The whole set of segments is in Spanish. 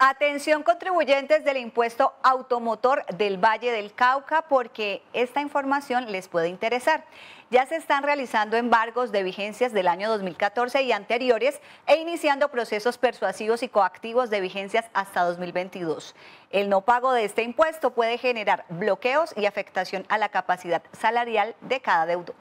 Atención contribuyentes del impuesto automotor del Valle del Cauca porque esta información les puede interesar. Ya se están realizando embargos de vigencias del año 2014 y anteriores e iniciando procesos persuasivos y coactivos de vigencias hasta 2022. El no pago de este impuesto puede generar bloqueos y afectación a la capacidad salarial de cada deudor.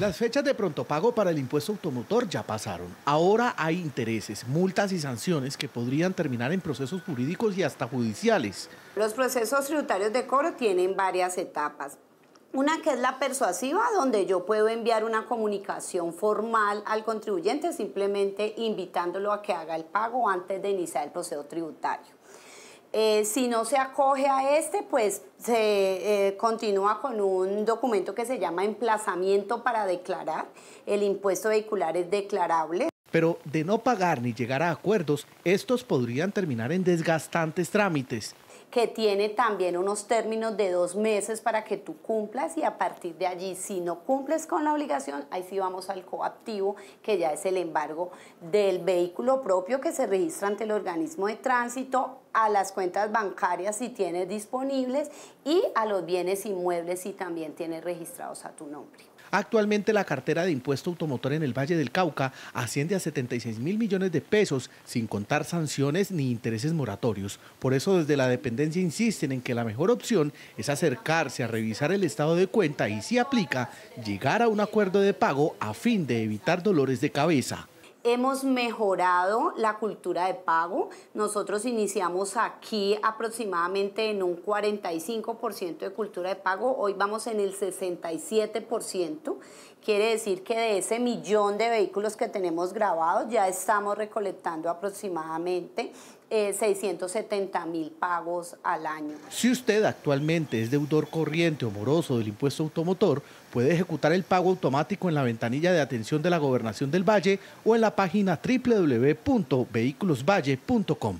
Las fechas de pronto pago para el impuesto automotor ya pasaron. Ahora hay intereses, multas y sanciones que podrían terminar en procesos jurídicos y hasta judiciales. Los procesos tributarios de Coro tienen varias etapas. Una que es la persuasiva, donde yo puedo enviar una comunicación formal al contribuyente, simplemente invitándolo a que haga el pago antes de iniciar el proceso tributario. Eh, si no se acoge a este, pues se eh, continúa con un documento que se llama emplazamiento para declarar. El impuesto vehicular es declarable. Pero de no pagar ni llegar a acuerdos, estos podrían terminar en desgastantes trámites que tiene también unos términos de dos meses para que tú cumplas y a partir de allí, si no cumples con la obligación, ahí sí vamos al coactivo, que ya es el embargo del vehículo propio que se registra ante el organismo de tránsito, a las cuentas bancarias si tienes disponibles y a los bienes inmuebles si también tienes registrados a tu nombre. Actualmente la cartera de impuesto automotor en el Valle del Cauca asciende a 76 mil millones de pesos, sin contar sanciones ni intereses moratorios. Por eso desde la dependencia insisten en que la mejor opción es acercarse a revisar el estado de cuenta y si aplica, llegar a un acuerdo de pago a fin de evitar dolores de cabeza. Hemos mejorado la cultura de pago. Nosotros iniciamos aquí aproximadamente en un 45% de cultura de pago. Hoy vamos en el 67%. Quiere decir que de ese millón de vehículos que tenemos grabados ya estamos recolectando aproximadamente 670 eh, mil pagos al año. Si usted actualmente es deudor corriente o moroso del impuesto automotor, puede ejecutar el pago automático en la ventanilla de atención de la Gobernación del Valle o en la página www.vehiculosvalle.com.